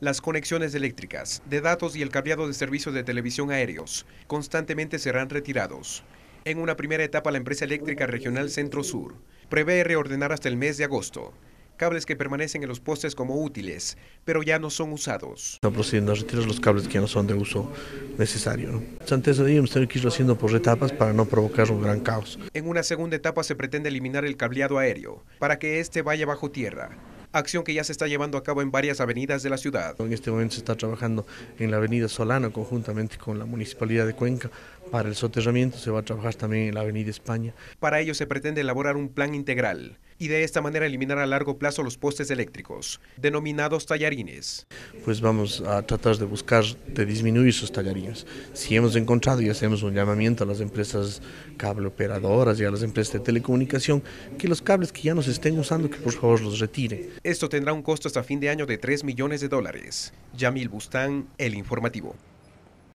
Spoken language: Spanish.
las conexiones eléctricas, de datos y el cableado de servicios de televisión aéreos constantemente serán retirados. En una primera etapa, la empresa eléctrica regional Centro Sur prevé reordenar hasta el mes de agosto cables que permanecen en los postes como útiles, pero ya no son usados. Están procediendo a retirar los cables que ya no son de uso necesario. Pues antes de ello, hemos tenido haciendo por etapas para no provocar un gran caos. En una segunda etapa se pretende eliminar el cableado aéreo, para que éste vaya bajo tierra, acción que ya se está llevando a cabo en varias avenidas de la ciudad. En este momento se está trabajando en la avenida Solano conjuntamente con la Municipalidad de Cuenca. Para el soterramiento se va a trabajar también en la avenida España. Para ello se pretende elaborar un plan integral y de esta manera eliminar a largo plazo los postes eléctricos, denominados tallarines. Pues vamos a tratar de buscar, de disminuir esos tallarines. Si hemos encontrado y hacemos un llamamiento a las empresas cable operadoras y a las empresas de telecomunicación, que los cables que ya nos estén usando, que por favor los retiren. Esto tendrá un costo hasta fin de año de 3 millones de dólares. Yamil Bustán, El Informativo.